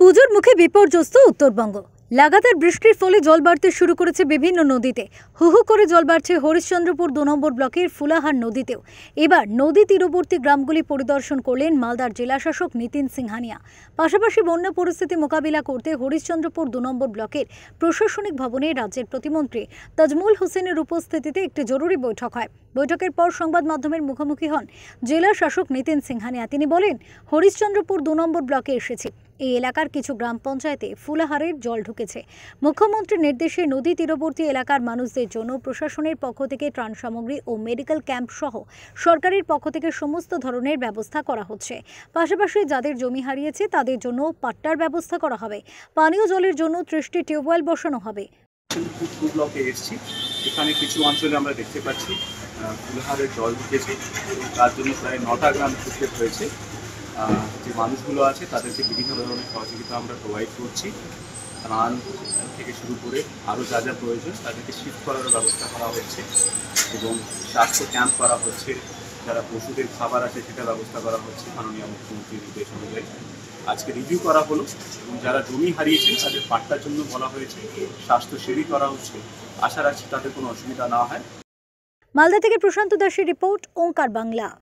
পুজোর মুখে বিপর্যস্ত উত্তরবঙ্গ লাগাতার বৃষ্টির ফলে জল বাড়তে শুরু করেছে বিভিন্ন নদীতে হুহু করে জল বাড়ছে হরিশ্চন্দ্রপুর দু নম্বর ব্লকের ফুলাহার নদীতেও এবার নদী তীরবর্তী গ্রামগুলি পরিদর্শন করলেন মালদার জেলাশাসক নীতিন সিংহানিয়া পাশাপাশি বন্যা পরিস্থিতি মোকাবিলা করতে হরিশ্চন্দ্রপুর দু নম্বর ব্লকের প্রশাসনিক ভবনে রাজ্যের প্রতিমন্ত্রী তাজমুল হোসেনের উপস্থিতিতে একটি জরুরি বৈঠক হয় বৈঠকের পর সংবাদ মাধ্যমের মুখোমুখি হন জেলা শাসক নীতিন সিংহানিয়া তিনি বলেন হরিশ্চন্দ্রপুর দু নম্বর ব্লকে এসেছে এই এলাকার কিছু গ্রাম পঞ্চায়েতে ফুলাহারের জল ঢুকেছে মুখ্যমন্ত্রীর নির্দেশে নদী তীরবর্তী এলাকার মানুষদের জন্য প্রশাসনের পক্ষ থেকে ত্রাণ সামগ্রী ও মেডিকেল ক্যাম্প সহ সরকারের পক্ষ থেকে সমস্ত ধরনের ব্যবস্থা করা হচ্ছে পাশাপাশি যাদের জমি হারিয়েছে তাদের জন্য পাট্টার ব্যবস্থা করা হবে পানীয় জলের জন্য ত্রিশটি টিউবওয়েল বসানো হবে এখানে কিছু অঞ্চলে আমরা দেখতে পাচ্ছি ফুলহারের জল ঢুকেছে তার জন্য প্রায় নটা গ্রাম সুক্ষেপ হয়েছে যে মানুষগুলো আছে তাদেরকে বিভিন্ন ধরনের সহযোগিতা আমরা প্রোভাইড করছি ত্রাণ থেকে শুরু করে আরও যা যা প্রয়োজন তাদেরকে শিফট করারও ব্যবস্থা করা হচ্ছে এবং স্বাস্থ্য ক্যাম্প করা হচ্ছে যারা পশুদের খাবার আছে সেটা ব্যবস্থা করা হচ্ছে মাননীয় মুখ্যমন্ত্রীর নির্দেশ অনুযায়ী আজকে রিভিউ করা হলো এবং যারা জমি হারিয়েছেন তাদের পাট্টার জন্য বলা হয়েছে স্বাস্থ্য শিবির করা হচ্ছে আশা রাখছি তাদের কোনো অসুবিধা না হয় মালদা থেকে প্রশান্ত দাসের রিপোর্ট ওঙ্কার বাংলা